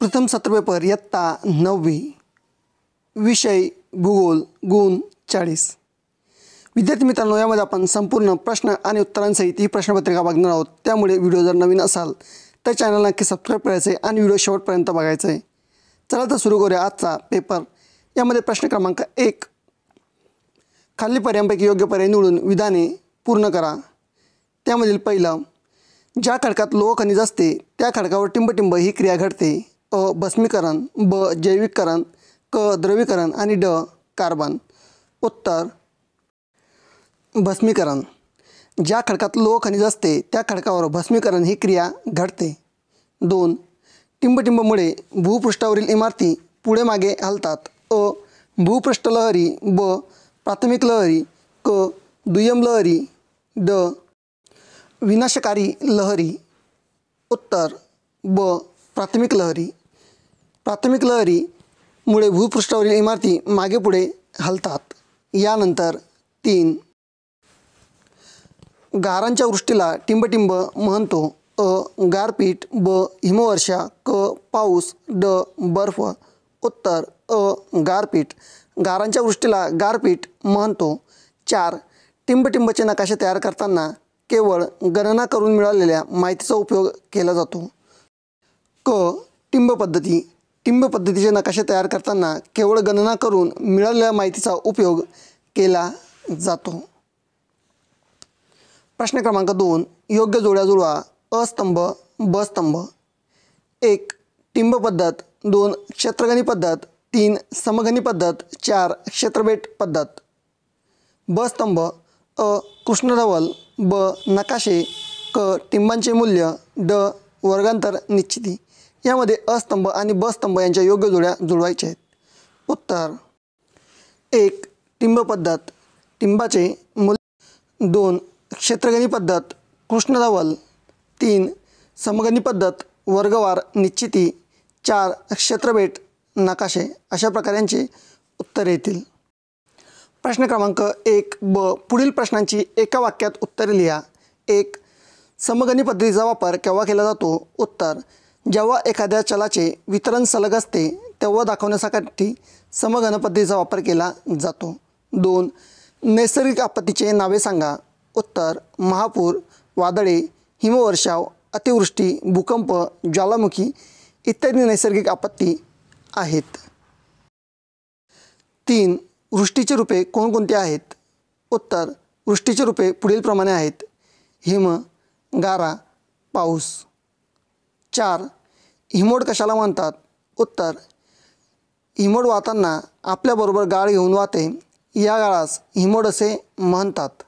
प्रथम सत्र पेपर इयत्ता नववी विषय भूगोल गुण चाळीस विद्यार्थी मित्रांनो यामध्ये आपण संपूर्ण प्रश्न आणि उत्तरांसहित ही प्रश्नपत्रिका बघणार आहोत त्यामुळे व्हिडिओ जर नवीन असाल तर चॅनल नक्की सबस्क्राईब करायचं आहे आणि व्हिडिओ शेवटपर्यंत बघायचं आहे चला तर सुरू करूया आजचा पेपर यामध्ये प्रश्न क्रमांक एक खाली पर्यायांपैकी योग्य पर्याय निवडून विधाने पूर्ण करा त्यामधील पहिलं ज्या खडकात लोह खनिज असते त्या खडकावर टिंबटिंब ही क्रिया घडते अ भस्मीकरण ब जैविककरण क द्रवीकरण आणि ड कार्बन उत्तर भस्मीकरण ज्या खडकात लोह खनिज असते त्या खडकावर भस्मीकरण ही क्रिया घडते दोन टिंबटिंबमुळे भूपृष्ठावरील इमारती पुढे मागे हलतात अ भूपृष्ठ लहरी ब प्राथमिक लहरी क दुय्यम लहरी ड विनाशकारी लहरी उत्तर ब प्राथमिक लहरी प्राथमिक लहरीमुळे भूपृष्ठावरील इमारती मागेपुढे हलतात यानंतर तीन गारांच्या वृष्टीला टिंबटिंब म्हणतो अ गारपीट ब हिमवर्षा क पाऊस ड बर्फ उत्तर अ गारपीट गारांच्या वृष्टीला गारपीट म्हणतो चार टिंबटिंबचे नकाशे तयार करताना केवळ गणना करून मिळालेल्या माहितीचा उपयोग केला जातो क टिंब पद्धती टिंब पद्धतीचे नकाशे तयार करताना केवळ गणना करून मिळालेल्या माहितीचा उपयोग केला जातो प्रश्न क्रमांक दोन योग्य जोड्या जुळवा अस्तंभ स्तंभ एक टिंब पद्धत दोन क्षेत्रगणी पद्धत तीन समगणी पद्धत चार क्षेत्रबेट पद्धत ब स्तंभ अ कृष्णधवल ब नकाशे क टिंबांचे मूल्य ड वर्गांतर निश्चिती यामध्ये अस्तंभ आणि बस्तंभ यांच्या योग्य जोड्या जुळवायच्या आहेत उत्तर एक टिंब पद्धत टिंबाचे मूल दोन क्षेत्रगणी पद्धत धवल तीन समगणी पद्धत वर्गवार निश्चिती चार क्षेत्रभेट नकाशे अशा प्रकारांची उत्तरे येतील प्रश्न क्रमांक एक ब पुढील प्रश्नांची एका वाक्यात उत्तरे लिहा एक समगणी पद्धतीचा वापर केव्हा केला जातो उत्तर जेव्हा एखाद्या चलाचे वितरण सलग असते तेव्हा दाखवण्यासाठी समघनपद्धतीचा वापर केला जातो दोन नैसर्गिक आपत्तीचे नावे सांगा उत्तर महापूर वादळे हिमवर्षाव अतिवृष्टी भूकंप ज्वालामुखी इत्यादी नैसर्गिक आपत्ती आहेत तीन वृष्टीची रूपे कोणकोणती आहेत उत्तर वृष्टीची रूपे पुढीलप्रमाणे आहेत हिम गारा पाऊस चार हिमोड कशाला म्हणतात उत्तर हिमोड वाहताना आपल्याबरोबर गाळ घेऊन वाहते या गाळास हिमोड असे म्हणतात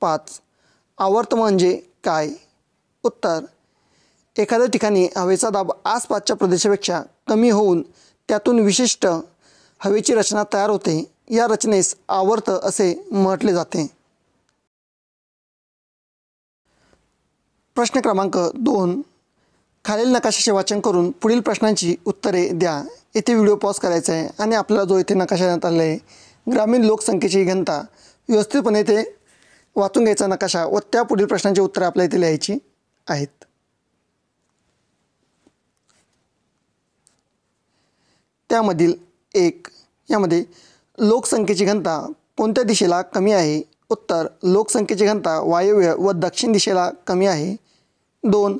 पाच आवर्त म्हणजे काय उत्तर एखाद्या ठिकाणी हवेचा दाब आसपासच्या प्रदेशापेक्षा कमी होऊन त्यातून विशिष्ट हवेची रचना तयार होते या रचनेस आवर्त असे म्हटले जाते प्रश्न क्रमांक दोन खालील नकाशाचे वाचन करून पुढील प्रश्नांची उत्तरे द्या येथे व्हिडिओ पॉज करायचा आहे आणि आपल्याला जो येथे नकाशा देण्यात आला आहे ग्रामीण लोकसंख्येची घनता व्यवस्थितपणे ते वाचून घ्यायचा नकाशा व त्या पुढील प्रश्नांची उत्तरे आपल्या इथे लिहायची आहेत त्यामधील एक यामध्ये लोकसंख्येची घनता कोणत्या दिशेला कमी आहे उत्तर लोकसंख्येची घनता वायव्य व दक्षिण दिशेला कमी आहे दोन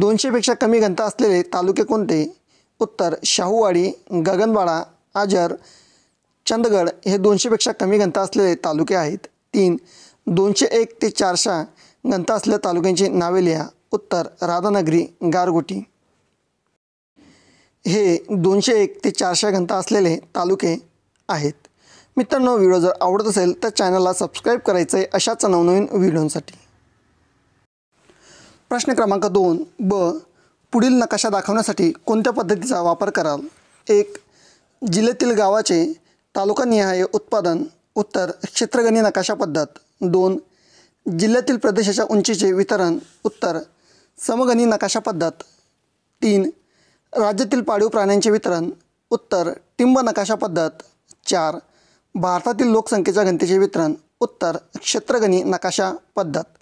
दोनशेपेक्षा कमी घनता असलेले तालुके कोणते उत्तर शाहूवाडी गगनबाळा आजर चंदगड हे दोनशेपेक्षा कमी घनता असलेले तालुके आहेत तीन दोनशे एक ते चारशे घनता असलेल्या तालुक्यांची नावे लिहा उत्तर राधानगरी गारगोटी हे दोनशे एक ते चारशे घंटा असलेले तालुके आहेत मित्रांनो व्हिडिओ जर आवडत असेल तर चॅनलला सबस्क्राईब करायचं आहे अशाच नवनवीन व्हिडिओंसाठी प्रश्न क्रमांक दोन ब पुढील नकाशा दाखवण्यासाठी कोणत्या पद्धतीचा वापर कराल एक जिल्ह्यातील गावाचे तालुकानिहाय उत्पादन उत्तर क्षेत्रगणी नकाशा पद्धत दोन जिल्ह्यातील प्रदेशाच्या उंचीचे वितरण उत्तर समगणी नकाशा पद्धत तीन राज्यातील पाळीव प्राण्यांचे वितरण उत्तर टिंब नकाशा पद्धत चार भारतातील लोकसंख्येच्या घनतेचे वितरण उत्तर क्षेत्रगणी नकाशा पद्धत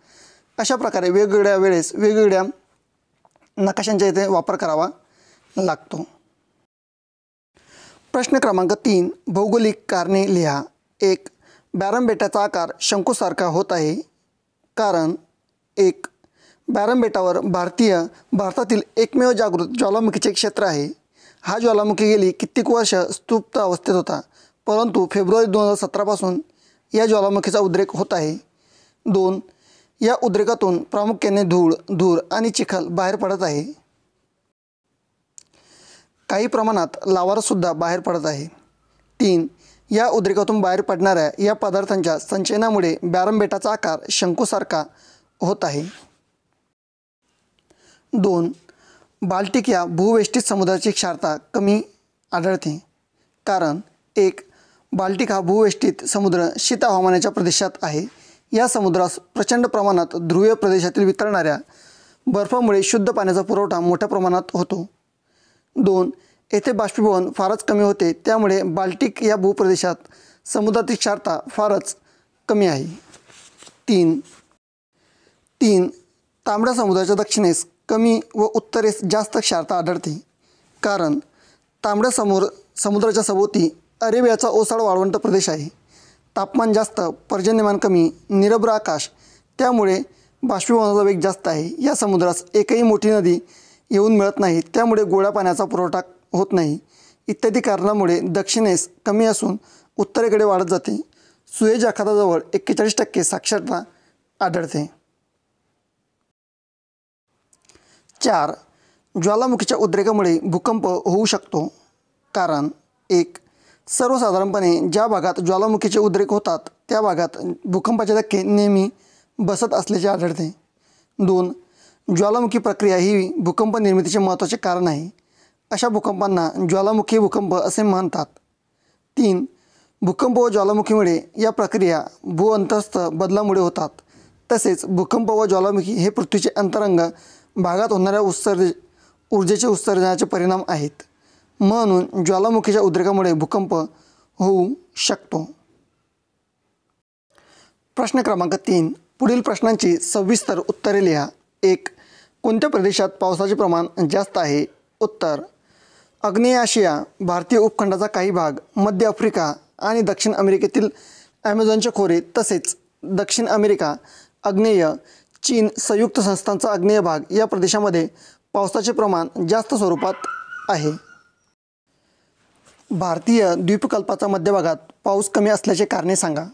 अशा प्रकारे वेगवेगळ्या वेळेस वेगवेगळ्या नकाशांच्या इथे वापर करावा लागतो प्रश्न क्रमांक तीन भौगोलिक कारणे लिहा एक बॅरमबेटाचा आकार शंकूसारखा होत आहे कारण एक बॅरमबेटावर भारतीय भारतातील एकमेव जागृत ज्वालामुखीचे क्षेत्र आहे हा ज्वालामुखी गेली कित्येक वर्ष स्तुप्त अवस्थेत होता परंतु फेब्रुवारी दोन हजार सतरापासून या ज्वालामुखीचा उद्रेक होत आहे दोन या उद्रेकातून प्रामुख्याने धूळ धूर आणि चिखल बाहेर पडत आहे काही प्रमाणात लावारसुद्धा बाहेर पडत आहे तीन या उद्रेकातून बाहेर पडणाऱ्या या पदार्थांच्या संचयनामुळे बॅरमबेटाचा आकार शंकूसारखा होत आहे दोन बाल्टिक या भूवेष्टित समुद्राची क्षारता कमी आढळते कारण एक बाल्टिक हा भूवेष्टित समुद्र शीता हवामानाच्या प्रदेशात आहे या समुद्रास प्रचंड प्रमाणात ध्रुवीय प्रदेशातील वितळणाऱ्या बर्फामुळे शुद्ध पाण्याचा पुरवठा मोठ्या प्रमाणात होतो दोन येथे बाष्पीभवन फारच कमी होते त्यामुळे बाल्टिक या भूप्रदेशात समुद्रातील क्षारता फारच कमी आहे तीन तीन तांबड्या समुद्राच्या दक्षिणेस कमी व उत्तरेस जास्त क्षारता आढळते कारण तांबड्या समोर समुद्राच्या सभोवती अरेबियाचा ओसाड वाळवंट प्रदेश आहे तापमान जास्त पर्जन्यमान कमी निरभ्र आकाश त्यामुळे बाष्पीभवनाचा वेग जास्त आहे या समुद्रास एकही मोठी नदी येऊन मिळत नाही त्यामुळे गोड्या पाण्याचा पुरवठा होत नाही इत्यादी कारणामुळे दक्षिणेस कमी असून उत्तरेकडे वाढत जाते सुएज आखाताजवळ एक्केचाळीस टक्के साक्षरता आढळते चार ज्वालामुखीच्या उद्रेकामुळे भूकंप होऊ शकतो कारण एक सर्वसाधारणपणे ज्या भागात ज्वालामुखीचे उद्रेक होतात त्या भागात भूकंपाचे धक्के नेहमी बसत असल्याचे आढळते दोन ज्वालामुखी प्रक्रिया ही भूकंप निर्मितीचे महत्त्वाचे कारण आहे अशा भूकंपांना ज्वालामुखी भूकंप असे म्हणतात तीन भूकंप व ज्वालामुखीमुळे या प्रक्रिया भूअंतस्थ बदलामुळे होतात तसेच भूकंप व ज्वालामुखी हे पृथ्वीचे अंतरंग भागात होणाऱ्या उत्सर्ज ऊर्जेचे उत्सर्जनाचे परिणाम आहेत म्हणून ज्वालामुखीच्या उद्रेकामुळे भूकंप होऊ शकतो प्रश्न क्रमांक तीन पुढील प्रश्नांची सविस्तर उत्तरे लिहा एक कोणत्या प्रदेशात पावसाचे प्रमाण जास्त आहे उत्तर आग्नेय आशिया भारतीय उपखंडाचा काही भाग मध्य आफ्रिका आणि दक्षिण अमेरिकेतील ॲमेझॉनचे खोरे तसेच दक्षिण अमेरिका अग्नेय चीन संयुक्त संस्थांचा आग्नेय भाग या प्रदेशामध्ये पावसाचे प्रमाण जास्त स्वरूपात आहे भारतीय द्वीपकल्पाचा मध्यभागात पाऊस कमी असल्याचे कारणे सांगा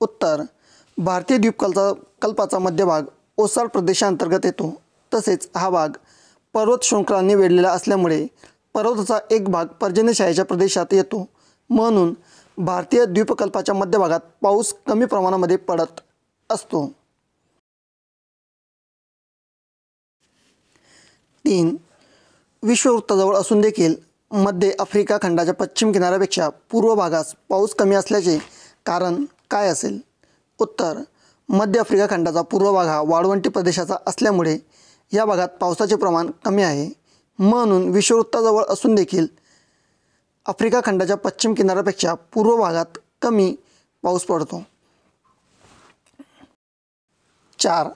उत्तर भारतीय द्वीपकल्पा कल्पाचा मध्यभाग ओसाड प्रदेशांतर्गत येतो तसेच हा भाग पर्वत शृंखलांनी वेढलेला असल्यामुळे पर्वताचा एक भाग पर्जन्यशाहीच्या प्रदेशात येतो म्हणून भारतीय द्वीपकल्पाच्या मध्यभागात पाऊस कमी प्रमाणामध्ये पडत असतो तीन विश्ववृत्ताजवळ असून देखील मध्य आफ्रिका खंडाच्या पश्चिम किनाऱ्यापेक्षा पूर्व भागास पाऊस कमी असल्याचे कारण काय असेल उत्तर मध्य आफ्रिका खंडाचा पूर्व भाग हा वाळवंटी प्रदेशाचा असल्यामुळे या भागात पावसाचे प्रमाण कमी आहे म्हणून विषुववृत्ताजवळ असून देखील आफ्रिका खंडाच्या पश्चिम किनाऱ्यापेक्षा पूर्व भागात कमी पाऊस पडतो चार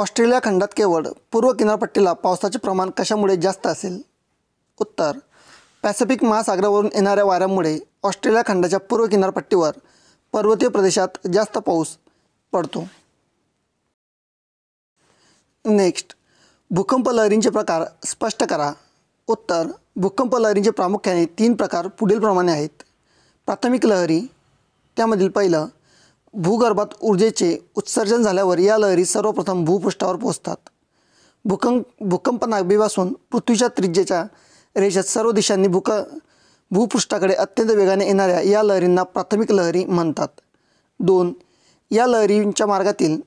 ऑस्ट्रेलिया खंडात केवळ पूर्व किनारपट्टीला पावसाचे प्रमाण कशामुळे जास्त असेल उत्तर पॅसिफिक महासागरावरून येणाऱ्या वाऱ्यामुळे ऑस्ट्रेलिया खंडाच्या पूर्व किनारपट्टीवर पर्वतीय प्रदेशात जास्त पाऊस पडतो नेक्स्ट भूकंप लहरींचे प्रकार स्पष्ट करा उत्तर भूकंप लहरींचे प्रामुख्याने तीन प्रकार पुढीलप्रमाणे आहेत प्राथमिक लहरी त्यामधील पहिलं भूगर्भात ऊर्जेचे उत्सर्जन झाल्यावर या लहरी सर्वप्रथम भूपृष्ठावर पोहोचतात भूकंप भूकंप नागबीपासून पृथ्वीच्या त्रिज्येच्या रेषेत सर्व दिशांनी भूक भूपृष्ठाकडे अत्यंत वेगाने येणाऱ्या या लहरींना प्राथमिक लहरी म्हणतात दोन या लहरींच्या मार्गातील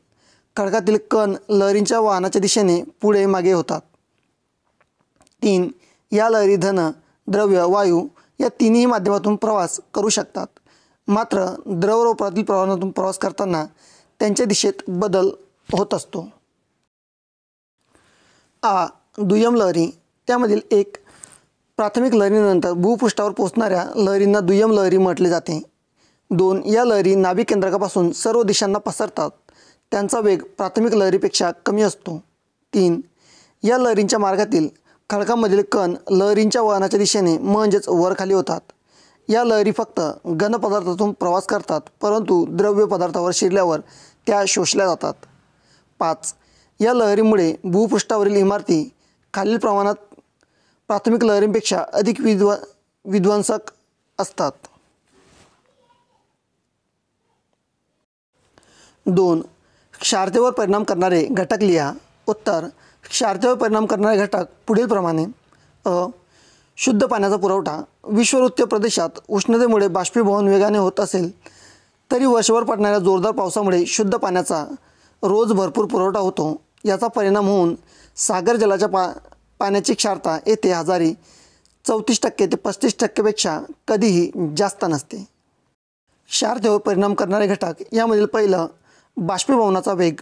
खडकातील कण लहरींच्या वाहनाच्या दिशेने पुढे मागे होतात तीन या लहरी धन द्रव्य वायू या तिन्ही माध्यमातून प्रवास करू शकतात मात्र द्रवरूपातील प्रवाहातून प्रवास करताना त्यांच्या दिशेत बदल होत असतो आ दुय्यम लहरी त्यामधील एक प्राथमिक लहरीनंतर भूपृष्ठावर पोचणाऱ्या लहरींना दुय्यम लहरी म्हटले जाते दोन या लहरी नाभिक केंद्रकापासून सर्व दिशांना पसरतात त्यांचा वेग प्राथमिक लहरीपेक्षा कमी असतो तीन या लहरींच्या मार्गातील खडकामधील कण लहरींच्या वहनाच्या दिशेने म्हणजेच वरखाली होतात या लहरी फक्त घनपदार्थातून प्रवास करतात परंतु द्रव्य पदार्थावर शिरल्यावर त्या शोषल्या जातात पाच या लहरीमुळे भूपृष्ठावरील इमारती खालील प्रमाणात प्राथमिक लहरींपेक्षा अधिक विद्वा विध्वंसक असतात दोन क्षारतेवर परिणाम करणारे घटक लिहा उत्तर क्षारतेवर परिणाम करणारे घटक पुढीलप्रमाणे अ शुद्ध पाण्याचा पुरवठा विश्वरुत्य प्रदेशात उष्णतेमुळे बाष्पीभवन वेगाने होत असेल तरी वर्षभर पडणाऱ्या जोरदार पावसामुळे शुद्ध पाण्याचा रोज भरपूर पुरवठा होतो याचा परिणाम होऊन सागर जलाच्या पा पाण्याची क्षारता येथे हजारी चौतीस टक्के ते पस्तीस टक्केपेक्षा कधीही जास्त नसते क्षारतेवर परिणाम करणारे घटक यामधील पहिलं बाष्पीभवनाचा वेग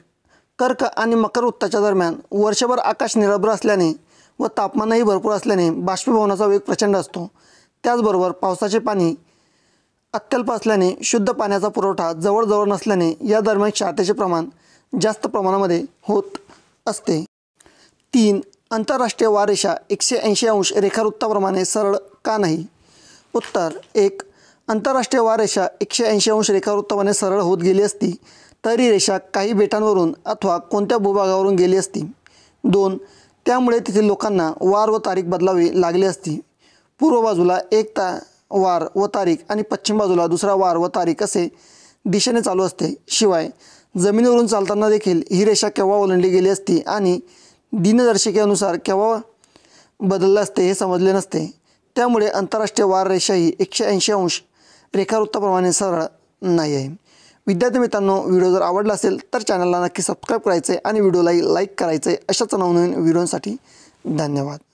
कर्क आणि मकर उत्ताच्या दरम्यान वर्षभर आकाश निरभ्र असल्याने व तापमानही भरपूर असल्याने बाष्पीभवनाचा वेग प्रचंड असतो त्याचबरोबर पावसाचे पाणी अत्यल्प असल्याने शुद्ध पाण्याचा पुरवठा जवळजवळ नसल्याने या दरम्यान क्षारतेचे प्रमाण जास्त प्रमाणामध्ये होत असते तीन आंतरराष्ट्रीय वारेषा एकशे ऐंशी अंश रेखावृत्ताप्रमाणे सरळ का नाही उत्तर एक आंतरराष्ट्रीय वारेषा एकशे ऐंशी अंश रेखावृत्ताप्रमाणे सरळ होत गेली असती तरी रेषा काही बेटांवरून अथवा कोणत्या भूभागावरून गेली असती दोन त्यामुळे तेथील लोकांना वार व तारीख बदलावी लागली असती पूर्व बाजूला एक ता वार व तारीख आणि पश्चिम बाजूला दुसरा वार व तारीख असे दिशेने चालू असते शिवाय जमिनीवरून चालताना देखील ही रेषा केव्हा ओलांडली गेली असती आणि दिनदर्शिकेनुसार केव्हा बदललं असते हे समजले नसते त्यामुळे आंतरराष्ट्रीय वार रेषा ही एकशे ऐंशी अंश रेखावृत्ताप्रमाणे सरळ नाही आहे विद्यार्थी मित्रांनो व्हिडिओ जर आवडला असेल तर चॅनलला नक्की सबस्क्राईब करायचं आहे आणि व्हिडिओलाही लाईक करायचं आहे अशाच नवनवीन व्हिडिओंसाठी धन्यवाद